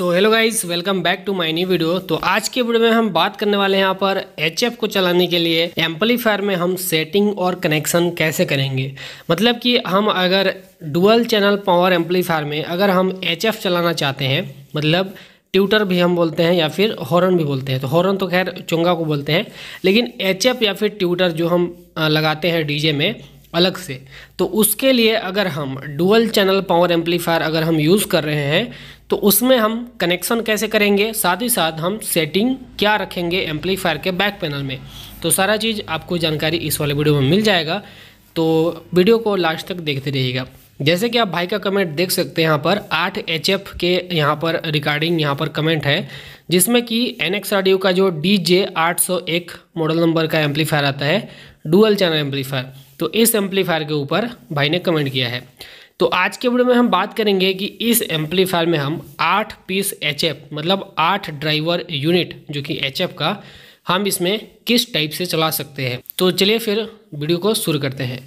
so hello guys welcome back to my new video तो आज के वीडियो में हम बात करने वाले हैं यहाँ पर एच को चलाने के लिए एम्पलीफायर में हम सेटिंग और कनेक्शन कैसे करेंगे मतलब कि हम अगर डुअल चैनल पावर एम्पलीफायर में अगर हम एच चलाना चाहते हैं मतलब ट्यूटर भी हम बोलते हैं या फिर हॉर्न भी बोलते हैं तो हॉर्न तो खैर चुंगा को बोलते हैं लेकिन एच या फिर ट्यूटर जो हम लगाते हैं जे में अलग से तो उसके लिए अगर हम डुअल चैनल पावर एम्पलीफायर अगर हम यूज़ कर रहे हैं तो उसमें हम कनेक्शन कैसे करेंगे साथ ही साथ हम सेटिंग क्या रखेंगे एम्पलीफायर के बैक पैनल में तो सारा चीज़ आपको जानकारी इस वाले वीडियो में मिल जाएगा तो वीडियो को लास्ट तक देखते रहिएगा जैसे कि आप भाई का कमेंट देख सकते हैं यहाँ पर आठ एच एफ के यहाँ पर रिकॉर्डिंग यहाँ पर कमेंट है जिसमें कि एन एक्स का जो डी जे आठ सौ एक मॉडल नंबर का एम्पलीफायर आता है डुअल चैनल एम्पलीफायर तो इस एम्पलीफायर के ऊपर भाई ने कमेंट किया है तो आज के वीडियो में हम बात करेंगे कि इस एम्पलीफायर में हम आठ पीस एच मतलब आठ ड्राइवर यूनिट जो कि एच का हम इसमें किस टाइप से चला सकते हैं तो चलिए फिर वीडियो को शुरू करते हैं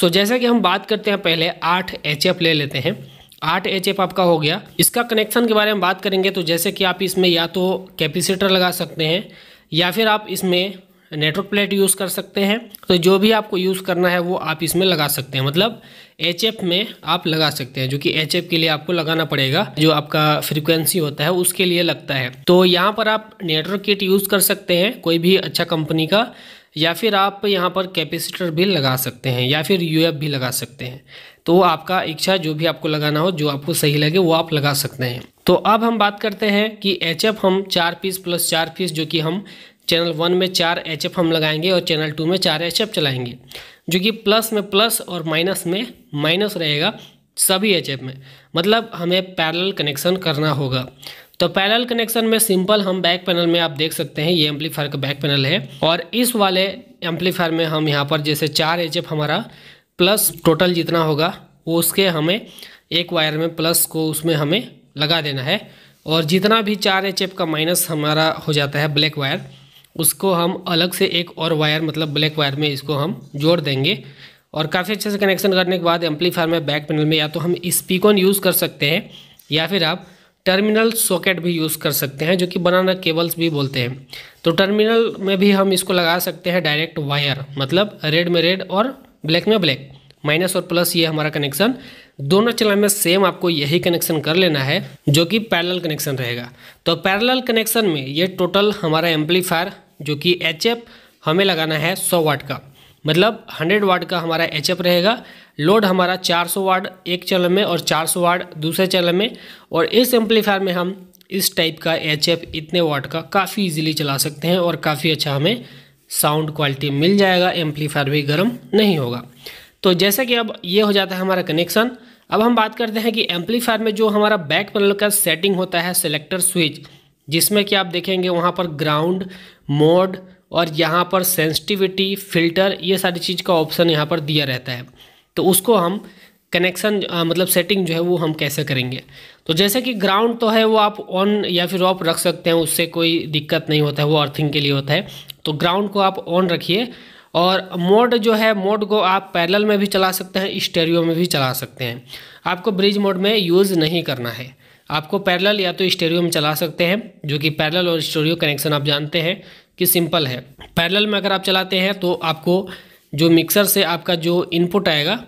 सो जैसा कि हम बात करते हैं पहले आठ एच ले लेते हैं आठ एच एफ आपका हो गया इसका कनेक्शन के बारे में बात करेंगे तो जैसे कि आप इसमें या तो कैपेसिटर लगा सकते हैं या फिर आप इसमें नेटवर्क प्लेट यूज़ कर सकते हैं तो जो भी आपको यूज़ करना है वो आप इसमें लगा सकते हैं मतलब एच में आप लगा सकते हैं जो कि एच के लिए आपको लगाना पड़ेगा जो आपका फ्रीक्वेंसी होता है उसके लिए लगता है तो यहाँ पर आप नेटवर्क किट यूज़ कर सकते हैं कोई भी अच्छा कंपनी का या फिर आप यहाँ पर कैपेसिटर भी लगा सकते हैं या फिर यू भी लगा सकते हैं तो आपका इच्छा जो भी आपको लगाना हो जो आपको सही लगे वो आप लगा सकते हैं तो अब हम बात करते हैं कि एच हम चार पीस प्लस चार पीस जो कि हम चैनल वन में चार एच हम लगाएंगे और चैनल टू में चार एच चलाएंगे जो कि प्लस में प्लस और माइनस में माइनस रहेगा सभी एच में मतलब हमें पैरेलल कनेक्शन करना होगा तो पैरेलल कनेक्शन में सिंपल हम बैक पैनल में आप देख सकते हैं ये एम्पलीफायर का बैक पैनल है और इस वाले एम्पलीफायर में हम यहाँ पर जैसे चार एच हमारा प्लस टोटल जितना होगा वो उसके हमें एक वायर में प्लस को उसमें हमें लगा देना है और जितना भी चार एच का माइनस हमारा हो जाता है ब्लैक वायर उसको हम अलग से एक और वायर मतलब ब्लैक वायर में इसको हम जोड़ देंगे और काफ़ी अच्छे से कनेक्शन करने के बाद एम्पलीफायर में बैक पैनल में या तो हम स्पीकॉन यूज़ कर सकते हैं या फिर आप टर्मिनल सॉकेट भी यूज़ कर सकते हैं जो कि बनाना केबल्स भी बोलते हैं तो टर्मिनल में भी हम इसको लगा सकते हैं डायरेक्ट वायर मतलब रेड में रेड और ब्लैक में ब्लैक माइनस और प्लस ये हमारा कनेक्शन दोनों चैनल में सेम आपको यही कनेक्शन कर लेना है जो कि पैरेलल कनेक्शन रहेगा तो पैरेलल कनेक्शन में ये टोटल हमारा एम्पलीफायर जो कि एच हमें लगाना है सौ वाट का मतलब हंड्रेड वाट का हमारा एच रहेगा लोड हमारा चार सौ वाट एक चैनल में और चार सौ वाट दूसरे चैनल में और इस एम्पलीफायर में हम इस टाइप का एच इतने वाट का काफ़ी इजीली चला सकते हैं और काफ़ी अच्छा हमें साउंड क्वालिटी मिल जाएगा एम्पलीफायर भी गर्म नहीं होगा तो जैसा कि अब ये हो जाता है हमारा कनेक्शन अब हम बात करते हैं कि एम्पलीफायर में जो हमारा बैक पैनल का सेटिंग होता है सेलेक्टर स्विच जिसमें कि आप देखेंगे वहाँ पर ग्राउंड मोड और यहाँ पर सेंसिटिविटी फिल्टर ये सारी चीज़ का ऑप्शन यहाँ पर दिया रहता है तो उसको हम कनेक्शन मतलब सेटिंग जो है वो हम कैसे करेंगे तो जैसे कि ग्राउंड तो है वो आप ऑन या फिर ऑफ रख सकते हैं उससे कोई दिक्कत नहीं होता है वो अर्थिंग के लिए होता है तो ग्राउंड को आप ऑन रखिए और मोड जो है मोड को आप पैरेलल में भी चला सकते हैं स्टेरियो में भी चला सकते हैं आपको ब्रिज मोड में यूज़ नहीं करना है आपको पैरेलल या तो स्टेरियो में चला सकते हैं जो कि पैरेलल और स्टेरियो कनेक्शन आप जानते हैं कि सिंपल है पैरेलल में अगर आप चलाते हैं तो आपको जो मिक्सर से आपका जो इनपुट आएगा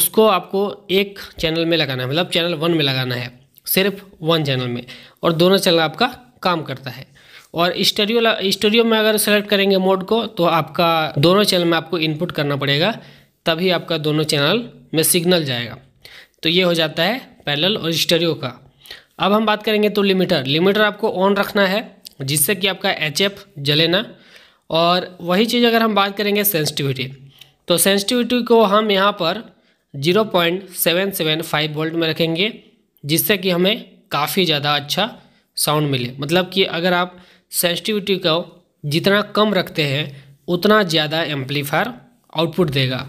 उसको आपको एक चैनल में लगाना है मतलब चैनल वन में लगाना है सिर्फ वन चैनल में और दोनों चैनल आपका काम करता है और स्टेरियो स्टेरियो में अगर सेलेक्ट करेंगे मोड को तो आपका दोनों चैनल में आपको इनपुट करना पड़ेगा तभी आपका दोनों चैनल में सिग्नल जाएगा तो ये हो जाता है पैरेलल और स्टेरियो का अब हम बात करेंगे तो लिमिटर लिमिटर आपको ऑन रखना है जिससे कि आपका एच एफ जले ना और वही चीज़ अगर हम बात करेंगे सेंसिटिविटी तो सेंसिटिविटी को हम यहाँ पर zero point seven seven five volt में रखेंगे जिससे कि हमें काफ़ी ज़्यादा अच्छा साउंड मिले मतलब कि अगर आप सेंसिटिविटी को जितना कम रखते हैं उतना ज़्यादा एम्पलीफायर आउटपुट देगा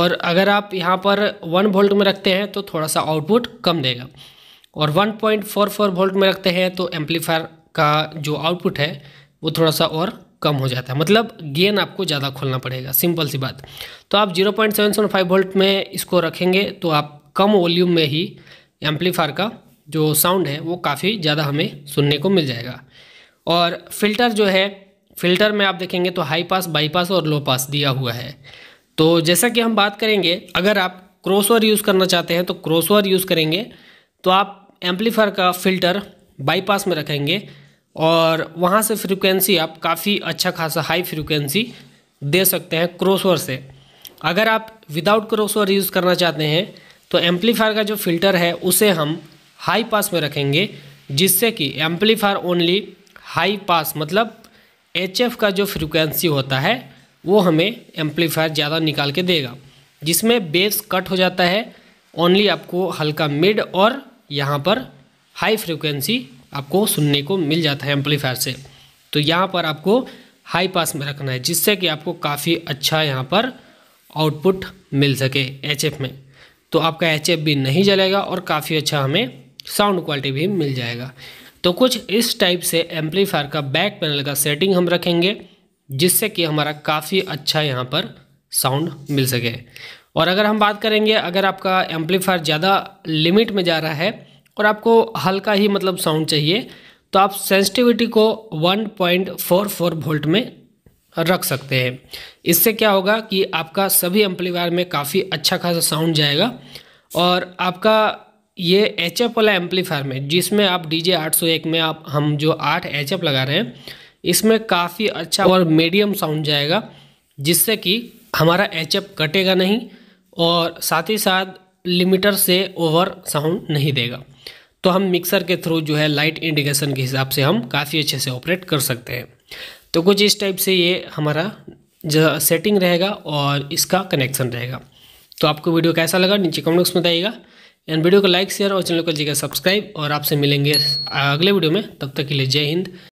और अगर आप यहाँ पर वन वोल्ट में रखते हैं तो थोड़ा सा आउटपुट कम देगा और 1.44 वोल्ट में रखते हैं तो एम्पलीफायर का जो आउटपुट है वो थोड़ा सा और कम हो जाता है मतलब गेन आपको ज़्यादा खोलना पड़ेगा सिंपल सी बात तो आप 0.775 वोल्ट में इसको रखेंगे तो आप कम वॉल्यूम में ही एम्पलीफायर का जो साउंड है वो काफ़ी ज़्यादा हमें सुनने को मिल जाएगा और फिल्टर जो है फिल्टर में आप देखेंगे तो हाई पास बाईपास और लो पास दिया हुआ है तो जैसा कि हम बात करेंगे अगर आप क्रोसवर यूज़ करना चाहते हैं तो क्रोसवर यूज़ करेंगे तो आप एम्पलीफायर का फ़िल्टर बाईपास में रखेंगे और वहाँ से फ्रिक्वेंसी आप काफ़ी अच्छा खासा हाई फ्रिक्वेंसी दे सकते हैं क्रोसवर से अगर आप विदाउट क्रोसवर यूज़ करना चाहते हैं तो एम्पलीफायर का जो फ़िल्टर है उसे हम हाई पास में रखेंगे जिससे कि एम्पलीफायर ओनली हाई पास मतलब एच का जो फ्रिक्वेंसी होता है वो हमें एम्पलीफायर ज़्यादा निकाल के देगा जिसमें बेस कट हो जाता है ओनली आपको हल्का मिड और यहाँ पर हाई फ्रिक्वेंसी आपको सुनने को मिल जाता है एम्पलीफायर से तो यहाँ पर आपको हाई पास में रखना है जिससे कि आपको काफ़ी अच्छा यहाँ पर आउटपुट मिल सके एच में तो आपका एच भी नहीं जलेगा और काफ़ी अच्छा हमें साउंड क्वालिटी भी मिल जाएगा तो कुछ इस टाइप से एम्पलीफायर का बैक पैनल का सेटिंग हम रखेंगे जिससे कि हमारा काफ़ी अच्छा यहाँ पर साउंड मिल सके और अगर हम बात करेंगे अगर आपका एम्पलीफायर ज़्यादा लिमिट में जा रहा है और आपको हल्का ही मतलब साउंड चाहिए तो आप सेंसिटिविटी को 1.44 वोल्ट में रख सकते हैं इससे क्या होगा कि आपका सभी एम्पलीफायर में काफ़ी अच्छा खासा साउंड जाएगा और आपका ये एच एफ वाला एम्पलीफायर में जिसमें आप डी जे आठ सौ एक में आप हम जो आठ एच एफ लगा रहे हैं इसमें काफ़ी अच्छा और मीडियम साउंड जाएगा जिससे कि हमारा एच एफ कटेगा नहीं और साथ ही साथ लिमिटर से ओवर साउंड नहीं देगा तो हम मिक्सर के थ्रू जो है लाइट इंडिकेशन के हिसाब से हम काफ़ी अच्छे से ऑपरेट कर सकते हैं तो कुछ इस टाइप से ये हमारा जो सेटिंग रहेगा और इसका कनेक्शन रहेगा तो आपको वीडियो कैसा लगा नीचे कमेंट बॉक्स में बताइएगा एंड वीडियो को लाइक शेयर और चैनल को लीजिएगा सब्सक्राइब और आपसे मिलेंगे अगले वीडियो में तब तक के लिए जय हिंद